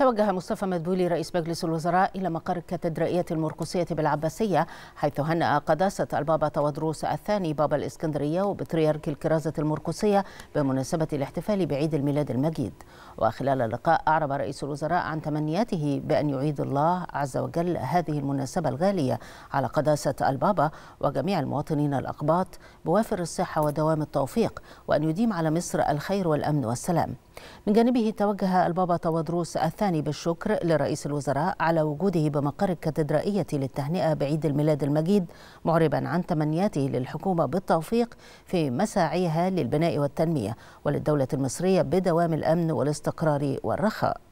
توجه مصطفى مدبولي رئيس مجلس الوزراء إلى مقر الكاتدرائية المرقسية بالعباسية حيث هنأ قداسة البابا تودروس الثاني بابا الإسكندرية وبطريرك الكرازة المرقسية بمناسبة الاحتفال بعيد الميلاد المجيد وخلال اللقاء أعرب رئيس الوزراء عن تمنياته بأن يعيد الله عز وجل هذه المناسبة الغالية على قداسة البابا وجميع المواطنين الأقباط بوافر الصحة ودوام التوفيق وأن يديم على مصر الخير والأمن والسلام من جانبه توجه البابا تودروس الثاني الثاني بالشكر لرئيس الوزراء على وجوده بمقر الكاتدرائية للتهنئة بعيد الميلاد المجيد معربا عن تمنياته للحكومة بالتوفيق في مساعيها للبناء والتنمية وللدولة المصرية بدوام الأمن والاستقرار والرخاء